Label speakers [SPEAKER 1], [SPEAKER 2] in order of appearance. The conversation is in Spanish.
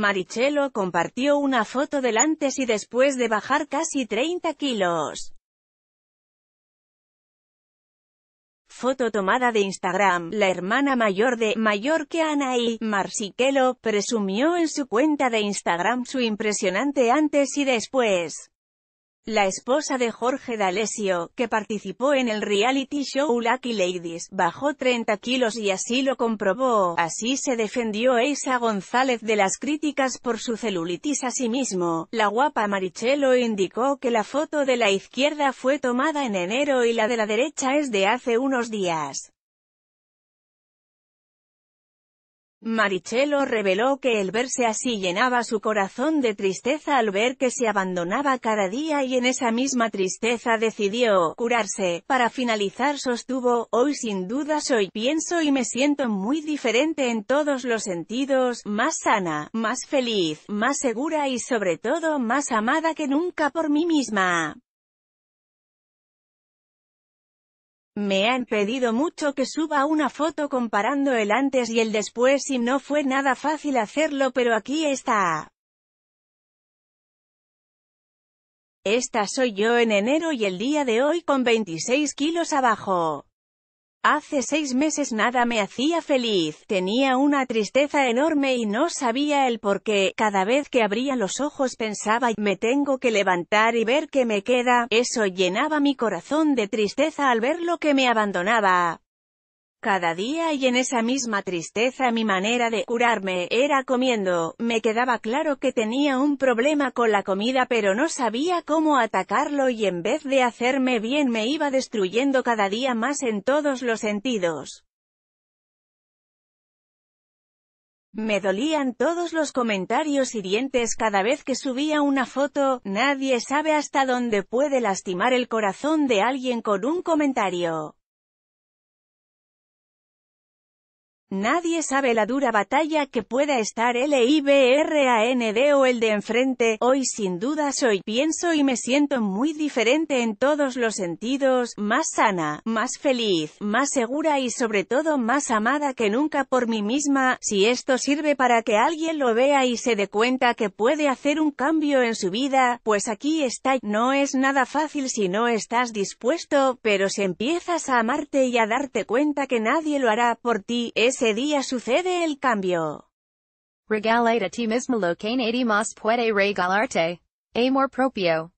[SPEAKER 1] Marichello compartió una foto del antes y después de bajar casi 30 kilos. Foto tomada de Instagram, la hermana mayor de mayor que y, Marsiquelo, presumió en su cuenta de Instagram su impresionante antes y después. La esposa de Jorge D'Alessio, que participó en el reality show Lucky Ladies, bajó 30 kilos y así lo comprobó. Así se defendió Eisa González de las críticas por su celulitis. a sí mismo. la guapa Marichelo indicó que la foto de la izquierda fue tomada en enero y la de la derecha es de hace unos días. Marichello reveló que el verse así llenaba su corazón de tristeza al ver que se abandonaba cada día y en esa misma tristeza decidió curarse. Para finalizar sostuvo, hoy sin duda soy, pienso y me siento muy diferente en todos los sentidos, más sana, más feliz, más segura y sobre todo más amada que nunca por mí misma. Me han pedido mucho que suba una foto comparando el antes y el después y no fue nada fácil hacerlo pero aquí está. Esta soy yo en enero y el día de hoy con 26 kilos abajo. Hace seis meses nada me hacía feliz, tenía una tristeza enorme y no sabía el por qué, cada vez que abría los ojos pensaba, me tengo que levantar y ver qué me queda, eso llenaba mi corazón de tristeza al ver lo que me abandonaba. Cada día y en esa misma tristeza mi manera de curarme era comiendo, me quedaba claro que tenía un problema con la comida pero no sabía cómo atacarlo y en vez de hacerme bien me iba destruyendo cada día más en todos los sentidos. Me dolían todos los comentarios y dientes cada vez que subía una foto, nadie sabe hasta dónde puede lastimar el corazón de alguien con un comentario. Nadie sabe la dura batalla que pueda estar LIBRAND e o el de enfrente, hoy sin duda soy, pienso y me siento muy diferente en todos los sentidos, más sana, más feliz, más segura y sobre todo más amada que nunca por mí misma, si esto sirve para que alguien lo vea y se dé cuenta que puede hacer un cambio en su vida, pues aquí está, no es nada fácil si no estás dispuesto, pero si empiezas a amarte y a darte cuenta que nadie lo hará por ti, es ese día sucede el cambio. Regalate a ti mismo lo que nadie más puede regalarte. Amor propio.